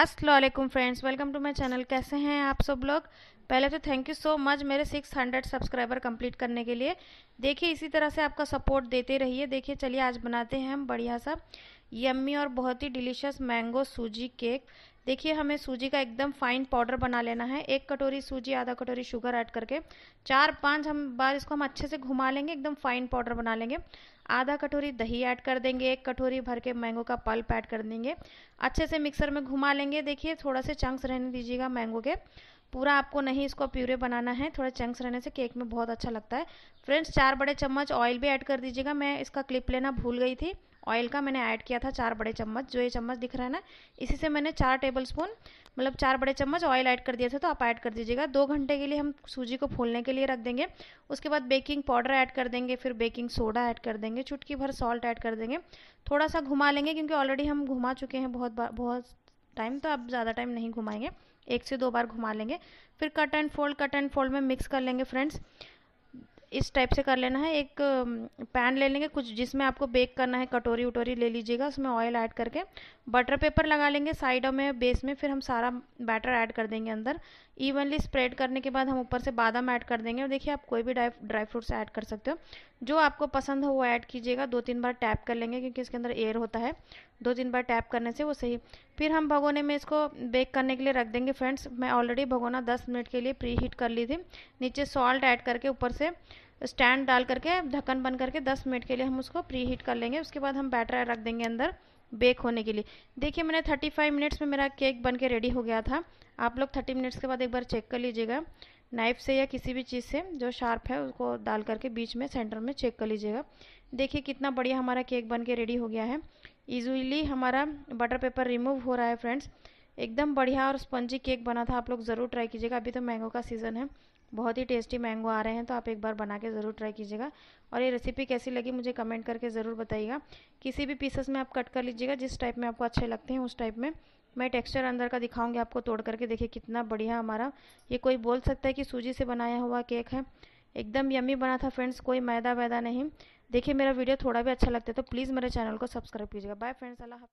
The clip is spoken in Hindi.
Aslam friends welcome to my channel कैसे हैं आप सब लोग पहले तो थैंक यू सो मच मेरे 600 सब्सक्राइबर कंप्लीट करने के लिए देखिए इसी तरह से आपका सपोर्ट देते रहिए देखिए चलिए आज बनाते हैं हम बढ़िया सा यम्मी और बहुत ही डिलीशियस मैंगो सूजी केक देखिए हमें सूजी का एकदम फाइन पाउडर बना लेना है एक कटोरी सूजी आधा कटोरी शुगर ऐड करके चार पाँच हम बार इसको हम अच्छे से घुमा लेंगे एकदम फाइन पाउडर बना लेंगे आधा कटोरी दही ऐड कर देंगे एक कटोरी भर के मैंगो का पल्प ऐड कर देंगे अच्छे से मिक्सर में घुमा लेंगे देखिए थोड़ा से चंक्स रहने दीजिएगा मैंगो के पूरा आपको नहीं इसको प्यूरे बनाना है थोड़ा चंक्स रहने से केक में बहुत अच्छा लगता है फ्रेंड्स चार बड़े चम्मच ऑयल भी ऐड कर दीजिएगा मैं इसका क्लिप लेना भूल गई थी ऑयल का मैंने ऐड किया था चार बड़े चम्मच जो ये चम्मच दिख रहा है ना इसी से मैंने चार टेबल स्पून मतलब चार बड़े चम्मच ऑयल ऐड कर दिया था तो आप ऐड कर दीजिएगा दो घंटे के लिए हम सूजी को फूलने के लिए रख देंगे उसके बाद बेकिंग पाउडर ऐड कर देंगे फिर बेकिंग सोडा ऐड कर देंगे चुटकी भर सॉल्ट ऐड कर देंगे थोड़ा सा घुमा लेंगे क्योंकि ऑलरेडी हम घुमा चुके हैं बहुत बहुत टाइम तो आप ज़्यादा टाइम नहीं घुमाएंगे एक से दो बार घुमा लेंगे फिर cut and fold cut and fold में मिक्स कर लेंगे फ्रेंड्स इस टाइप से कर लेना है एक पैन ले लेंगे कुछ जिसमें आपको बेक करना है कटोरी उटोरी ले लीजिएगा उसमें ऑयल ऐड करके बटर पेपर लगा लेंगे साइडों में बेस में फिर हम सारा बैटर ऐड कर देंगे अंदर इवनली स्प्रेड करने के बाद हम ऊपर से बादाम ऐड कर देंगे और देखिए आप कोई भी ड्राई फ्रूट्स ऐड कर सकते हो जो आपको पसंद हो वो ऐड कीजिएगा दो तीन बार टैप कर लेंगे क्योंकि इसके अंदर एयर होता है दो तीन बार टैप करने से वो सही फिर हम भगोने में इसको बेक करने के लिए रख देंगे फ्रेंड्स मैं ऑलरेडी भगोना दस मिनट के लिए प्री हीट कर ली थी नीचे सॉल्ट ऐड करके ऊपर से स्टैंड डाल करके ढक्कन बंद करके 10 मिनट के लिए हम उसको प्री हीट कर लेंगे उसके बाद हम बैटर रख देंगे अंदर बेक होने के लिए देखिए मैंने 35 मिनट्स में मेरा केक बन के रेडी हो गया था आप लोग 30 मिनट्स के बाद एक बार चेक कर लीजिएगा नाइफ से या किसी भी चीज़ से जो शार्प है उसको डाल करके बीच में सेंटर में चेक कर लीजिएगा देखिए कितना बढ़िया हमारा केक बन के रेडी हो गया है ईजीली हमारा बटर पेपर रिमूव हो रहा है फ्रेंड्स एकदम बढ़िया और स्पंजी केक बना था आप लोग ज़रूर ट्राई कीजिएगा अभी तो मैंगो का सीज़न है बहुत ही टेस्टी मैंगो आ रहे हैं तो आप एक बार बना के ज़रूर ट्राई कीजिएगा और ये रेसिपी कैसी लगी मुझे कमेंट करके ज़रूर बताइएगा किसी भी पीसेस में आप कट कर लीजिएगा जिस टाइप में आपको अच्छे लगते हैं उस टाइप में मैं टेक्सचर अंदर का दिखाऊंगी आपको तोड़ करके देखिए कितना बढ़िया हमारा ये कोई बोल सकता है कि सूजी से बनाया हुआ केक है एकदम यमी बना था फ्रेंड्स कोई मैदा वैदा नहीं देखिए मेरा वीडियो थोड़ा भी अच्छा लगता है तो प्लीज़ मेरे चैनल को सब्सक्राइब कीजिएगा बाय फ्रेंड्स अल्लाह